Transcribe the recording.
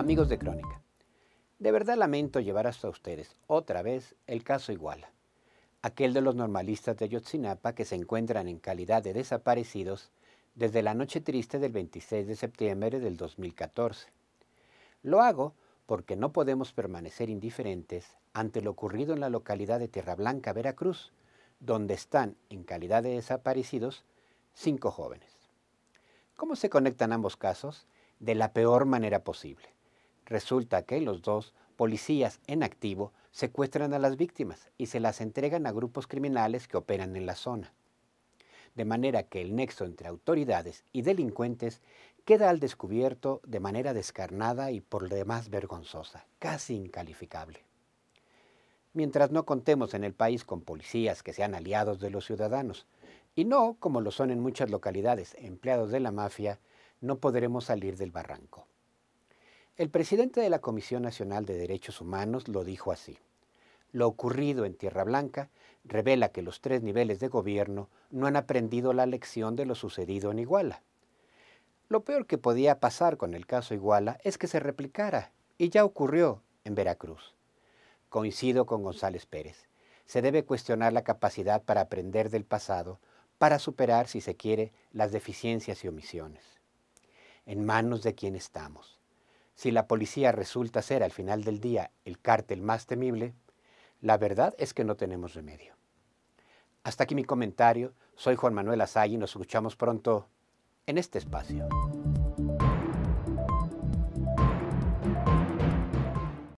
Amigos de Crónica, de verdad lamento llevar hasta ustedes otra vez el caso Iguala, aquel de los normalistas de Yotzinapa que se encuentran en calidad de desaparecidos desde la noche triste del 26 de septiembre del 2014. Lo hago porque no podemos permanecer indiferentes ante lo ocurrido en la localidad de Tierra Blanca, Veracruz, donde están, en calidad de desaparecidos, cinco jóvenes. ¿Cómo se conectan ambos casos? De la peor manera posible. Resulta que los dos, policías en activo, secuestran a las víctimas y se las entregan a grupos criminales que operan en la zona. De manera que el nexo entre autoridades y delincuentes queda al descubierto de manera descarnada y por demás vergonzosa, casi incalificable. Mientras no contemos en el país con policías que sean aliados de los ciudadanos, y no, como lo son en muchas localidades, empleados de la mafia, no podremos salir del barranco. El presidente de la Comisión Nacional de Derechos Humanos lo dijo así. Lo ocurrido en Tierra Blanca revela que los tres niveles de gobierno no han aprendido la lección de lo sucedido en Iguala. Lo peor que podía pasar con el caso Iguala es que se replicara, y ya ocurrió en Veracruz. Coincido con González Pérez. Se debe cuestionar la capacidad para aprender del pasado, para superar, si se quiere, las deficiencias y omisiones. En manos de quien estamos. Si la policía resulta ser al final del día el cártel más temible, la verdad es que no tenemos remedio. Hasta aquí mi comentario. Soy Juan Manuel Asay y nos escuchamos pronto en este espacio.